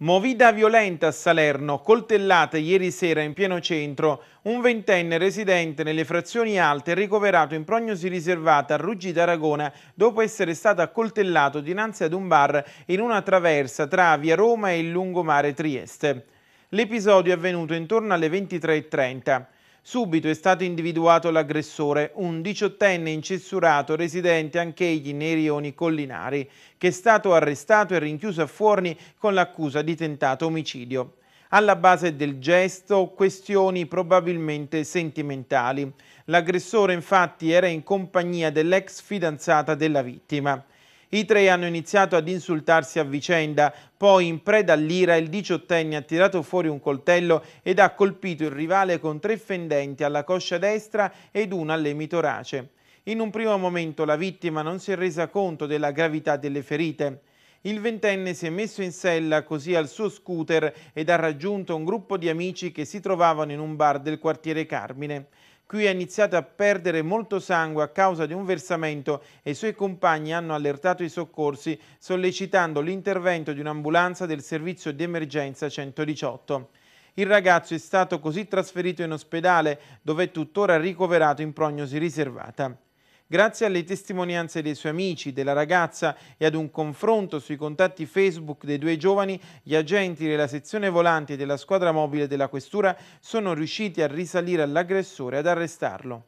Movida violenta a Salerno, coltellata ieri sera in pieno centro, un ventenne residente nelle frazioni alte ricoverato in prognosi riservata a Ruggi d'Aragona dopo essere stato accoltellato dinanzi ad un bar in una traversa tra via Roma e il lungomare Trieste. L'episodio è avvenuto intorno alle 23.30. Subito è stato individuato l'aggressore, un diciottenne incensurato residente anch'egli nei rioni collinari, che è stato arrestato e rinchiuso a Forni con l'accusa di tentato omicidio. Alla base del gesto questioni probabilmente sentimentali. L'aggressore infatti era in compagnia dell'ex fidanzata della vittima. I tre hanno iniziato ad insultarsi a vicenda, poi in preda all'ira il diciottenne ha tirato fuori un coltello ed ha colpito il rivale con tre fendenti alla coscia destra ed una all'emitorace. In un primo momento la vittima non si è resa conto della gravità delle ferite. Il ventenne si è messo in sella così al suo scooter ed ha raggiunto un gruppo di amici che si trovavano in un bar del quartiere Carmine. Qui ha iniziato a perdere molto sangue a causa di un versamento e i suoi compagni hanno allertato i soccorsi sollecitando l'intervento di un'ambulanza del servizio di emergenza 118. Il ragazzo è stato così trasferito in ospedale dove è tuttora ricoverato in prognosi riservata. Grazie alle testimonianze dei suoi amici, della ragazza e ad un confronto sui contatti Facebook dei due giovani, gli agenti della sezione volante della squadra mobile della Questura sono riusciti a risalire all'aggressore e ad arrestarlo.